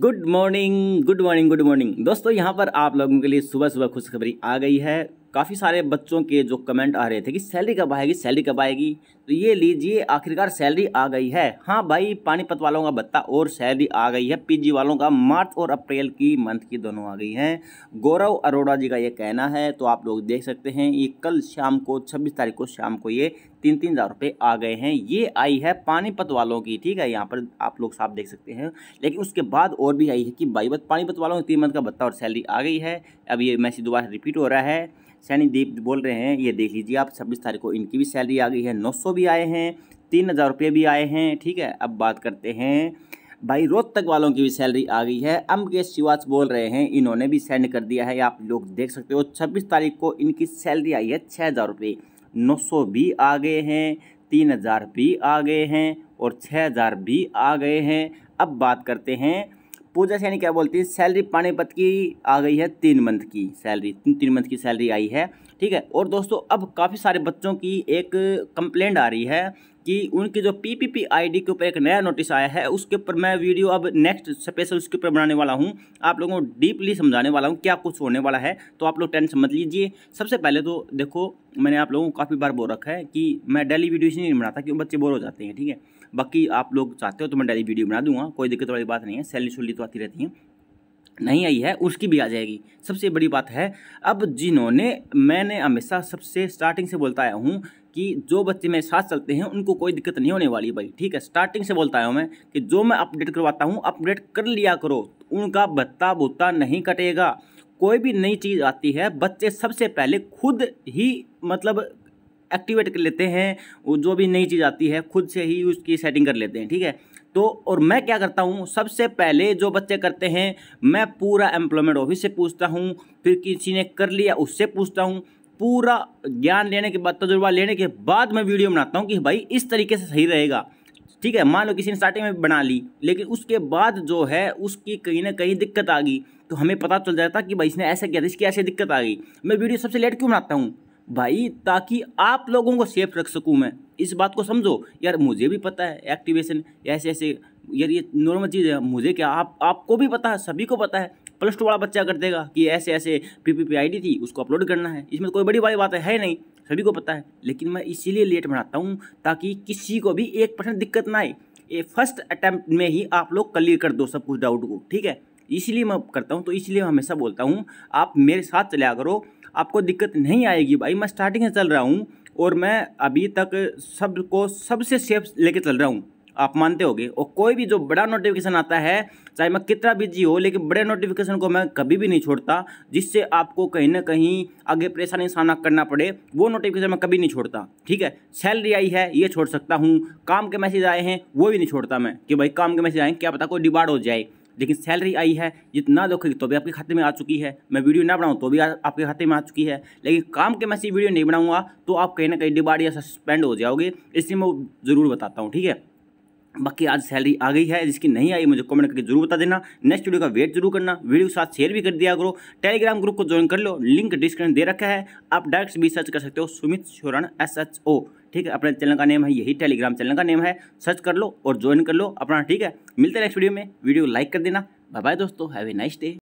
good morning good morning good morning दोस्तों यहाँ पर आप लोगों के लिए सुबह सुबह खुशखबरी आ गई है काफ़ी सारे बच्चों के जो कमेंट आ रहे थे कि सैलरी कब आएगी सैलरी कब आएगी तो ये लीजिए आखिरकार सैलरी आ गई है हाँ भाई पानीपत वालों का भत्ता और सैलरी आ गई है पीजी वालों का मार्च और अप्रैल की मंथ की दोनों आ गई हैं गौरव अरोड़ा जी का ये कहना है तो आप लोग देख सकते हैं ये कल शाम को छब्बीस तारीख को शाम को ये तीन तीन हज़ार रुपये आ गए हैं ये आई है पानीपत वालों की ठीक है यहाँ पर आप लोग साफ देख सकते हैं लेकिन उसके बाद और भी आई है कि भाई बत पानीपत वालों की तीन मंथ का भत्ता और सैलरी आ गई है अब ये मैसेज दोबारा रिपीट हो रहा है सैनीदीप बोल रहे हैं ये देख लीजिए आप छब्बीस तारीख को इनकी भी सैलरी आ गई है नौ सौ भी आए हैं तीन हज़ार रुपये भी आए हैं ठीक है अब बात करते हैं भाई रोहतक वालों की भी सैलरी आ गई है अम के शिवाच बोल रहे हैं इन्होंने भी सेंड कर दिया है आप लोग देख सकते हो छब्बीस तारीख को इनकी सैलरी आई है छः हज़ार रुपये नौ सौ भी आ गए हैं तीन हज़ार भी आ गए हैं और छः हज़ार भी आ गए हैं अब बात करते हैं पूजा यानी क्या बोलती है सैलरी पानीपत की आ गई है तीन मंथ की सैलरी तीन मंथ की सैलरी आई है ठीक है और दोस्तों अब काफ़ी सारे बच्चों की एक कंप्लेंट आ रही है कि उनके जो P P P I D के ऊपर एक नया नोटिस आया है उसके ऊपर मैं वीडियो अब नेक्स्ट स्पेशल उसके ऊपर बनाने वाला हूँ आप लोगों को डीपली समझाने वाला हूँ क्या कुछ होने वाला है तो आप लोग टेंशन मत लीजिए सबसे पहले तो देखो मैंने आप लोगों को काफ़ी बार बोल रखा है कि मैं डेली वीडियो इसलिए नहीं बनाता क्योंकि बच्चे बोर हो जाते हैं ठीक है बाकी आप लोग चाहते हो तो मैं डेली वीडियो बना दूंगा कोई दिक्कत वाली बात नहीं है सैलरी सुली तो आती रहती है नहीं आई है उसकी भी आ जाएगी सबसे बड़ी बात है अब जिन्होंने मैंने हमेशा सबसे स्टार्टिंग से बोलता आया हूँ कि जो बच्चे मेरे साथ चलते हैं उनको कोई दिक्कत नहीं होने वाली भाई ठीक है स्टार्टिंग से बोलता आया हूँ मैं कि जो मैं अपडेट करवाता हूँ अपडेट कर लिया करो उनका भत्ता भुत्ता नहीं कटेगा कोई भी नई चीज़ आती है बच्चे सबसे पहले खुद ही मतलब एक्टिवेट कर लेते हैं जो भी नई चीज़ आती है खुद से ही उसकी सेटिंग कर लेते हैं ठीक है तो और मैं क्या करता हूँ सबसे पहले जो बच्चे करते हैं मैं पूरा एम्प्लॉयमेंट ऑफिस से पूछता हूँ फिर किसी ने कर लिया उससे पूछता हूँ पूरा ज्ञान लेने के बाद तजुर्बा लेने के बाद मैं वीडियो बनाता हूँ कि भाई इस तरीके से सही रहेगा ठीक है मान लो किसी ने स्टार्टिंग में बना ली लेकिन उसके बाद जो है उसकी कहीं ना कहीं दिक्कत आ गई तो हमें पता चल जाता कि भाई इसने ऐसा किया था इसकी ऐसी दिक्कत आ गई मैं वीडियो सबसे लेट क्यों बनाता हूँ भाई ताकि आप लोगों को सेफ रख सकूँ मैं इस बात को समझो यार मुझे भी पता है एक्टिवेशन ऐसे ऐसे यार ये नॉर्मल चीज़ है मुझे क्या आप आपको भी पता है सभी को पता है प्लस टू वाला बच्चा कर देगा कि ऐसे ऐसे P P P I D थी उसको अपलोड करना है इसमें तो कोई बड़ी बड़ी बात है नहीं सभी को पता है लेकिन मैं इसीलिए लेट बनाता हूँ ताकि किसी को भी एक परसेंट दिक्कत ना आए ये फर्स्ट अटैम्प्ट में ही आप लोग क्लियर कर दो सब कुछ डाउट को ठीक है इसीलिए मैं करता हूँ तो इसलिए मैं हमेशा बोलता हूँ आप मेरे साथ चला करो आपको दिक्कत नहीं आएगी भाई मैं स्टार्टिंग से चल रहा हूँ और मैं अभी तक सबको सबसे सेफ लेके चल रहा हूँ आप मानते होगे और कोई भी जो बड़ा नोटिफिकेशन आता है चाहे मैं कितना बिजी हो लेकिन बड़े नोटिफिकेशन को मैं कभी भी नहीं छोड़ता जिससे आपको कहीं ना कहीं आगे परेशानी सामना करना पड़े वो नोटिफिकेशन मैं कभी नहीं छोड़ता ठीक है सैलरी आई है ये छोड़ सकता हूँ काम के मैसेज आए हैं वो भी नहीं छोड़ता मैं कि भाई काम के मैसेज आए क्या पता कोई डिबाड हो जाए लेकिन सैलरी आई है जितना देखोगे तो भी आपके खाते में आ चुकी है मैं वीडियो ना बनाऊँ तो भी आपके खाते में आ चुकी है लेकिन काम के मैं सी वीडियो नहीं बनाऊँगा तो आप कहीं ना कहीं डिबाड़ या सस्पेंड हो जाओगे इसलिए मैं ज़रूर बताता हूँ ठीक है बाकी आज सैलरी आ गई है जिसकी नहीं आई मुझे कमेंट करके जरूर बता देना नेक्स्ट वीडियो का वेट जरूर करना वीडियो के साथ शेयर भी कर दिया करो टेलीग्राम ग्रुप को ज्वाइन कर लो लिंक डिस्क्रिप्शन दे रखा है आप डायरेक्ट भी सर्च कर सकते हो Sumit Shoran S H O ठीक है अपने चैनल का नेम है यही टेलीग्राम चैनल का नेम है सर्च कर लो और ज्वाइन कर लो अपना ठीक है मिलते हैं नेक्स्ट वीडियो में वीडियो लाइक कर देना बाय बाय दोस्तों हैव ए नाइस डे